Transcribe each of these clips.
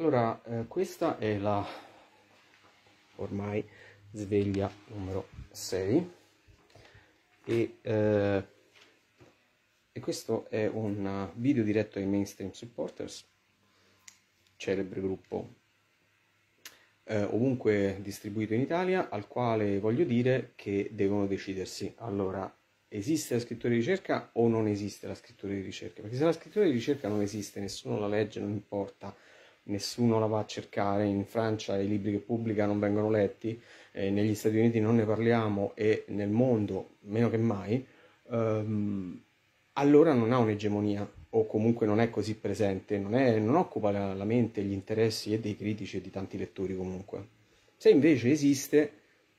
Allora, eh, questa è la ormai sveglia numero 6 e, eh, e questo è un video diretto ai mainstream supporters, celebre gruppo eh, ovunque distribuito in Italia, al quale voglio dire che devono decidersi. Allora, esiste la scrittura di ricerca o non esiste la scrittura di ricerca? Perché se la scrittura di ricerca non esiste, nessuno la legge, non importa nessuno la va a cercare, in Francia i libri che pubblica non vengono letti, eh, negli Stati Uniti non ne parliamo e nel mondo meno che mai, ehm, allora non ha un'egemonia o comunque non è così presente, non, è, non occupa la, la mente, gli interessi e dei critici e di tanti lettori comunque. Se invece esiste,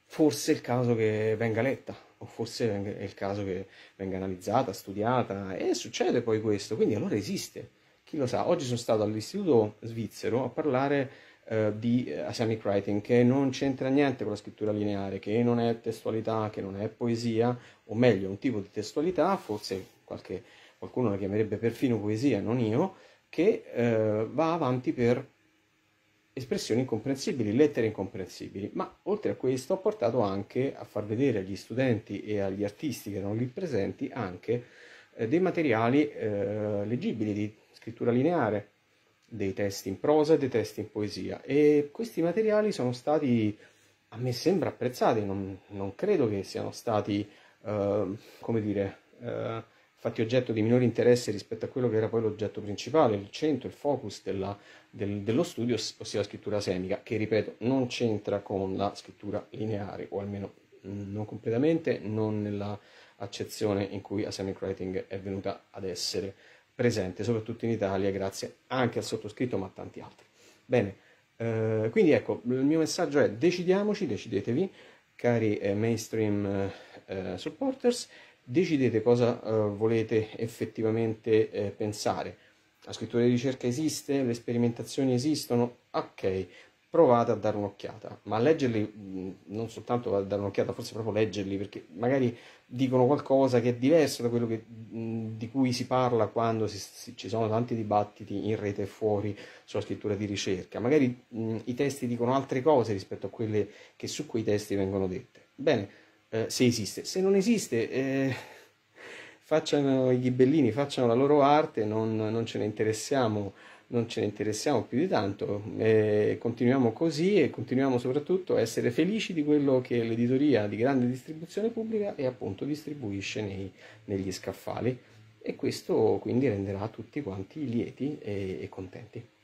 forse è il caso che venga letta, o forse è il caso che venga analizzata, studiata, e succede poi questo, quindi allora esiste chi lo sa, oggi sono stato all'istituto svizzero a parlare eh, di eh, Islamic Writing, che non c'entra niente con la scrittura lineare, che non è testualità, che non è poesia, o meglio, un tipo di testualità, forse qualche, qualcuno la chiamerebbe perfino poesia, non io, che eh, va avanti per espressioni incomprensibili, lettere incomprensibili. Ma oltre a questo ho portato anche a far vedere agli studenti e agli artisti che erano lì presenti anche eh, dei materiali eh, leggibili di scrittura lineare, dei testi in prosa e dei testi in poesia. E questi materiali sono stati, a me sembra, apprezzati, non, non credo che siano stati, eh, come dire, eh, fatti oggetto di minore interesse rispetto a quello che era poi l'oggetto principale, il centro, il focus della, del, dello studio, ossia la scrittura semica, che ripeto non c'entra con la scrittura lineare, o almeno mm, non completamente, non nella accezione in cui asemic writing è venuta ad essere presente, soprattutto in Italia, grazie anche al sottoscritto, ma a tanti altri. Bene, eh, quindi ecco, il mio messaggio è decidiamoci, decidetevi, cari eh, mainstream eh, eh supporters, decidete cosa eh, volete effettivamente eh, pensare. La scrittura di ricerca esiste, le sperimentazioni esistono, ok, provate a dare un'occhiata, ma leggerli non soltanto a dare un'occhiata, forse proprio leggerli, perché magari dicono qualcosa che è diverso da quello che, di cui si parla quando si, si, ci sono tanti dibattiti in rete e fuori sulla scrittura di ricerca. Magari mh, i testi dicono altre cose rispetto a quelle che su quei testi vengono dette. Bene, eh, se esiste. Se non esiste... Eh facciano i ghibellini, facciano la loro arte, non, non, ce, ne non ce ne interessiamo, più di tanto, e continuiamo così e continuiamo soprattutto a essere felici di quello che l'editoria di grande distribuzione pubblica e appunto distribuisce nei, negli scaffali e questo quindi renderà tutti quanti lieti e, e contenti.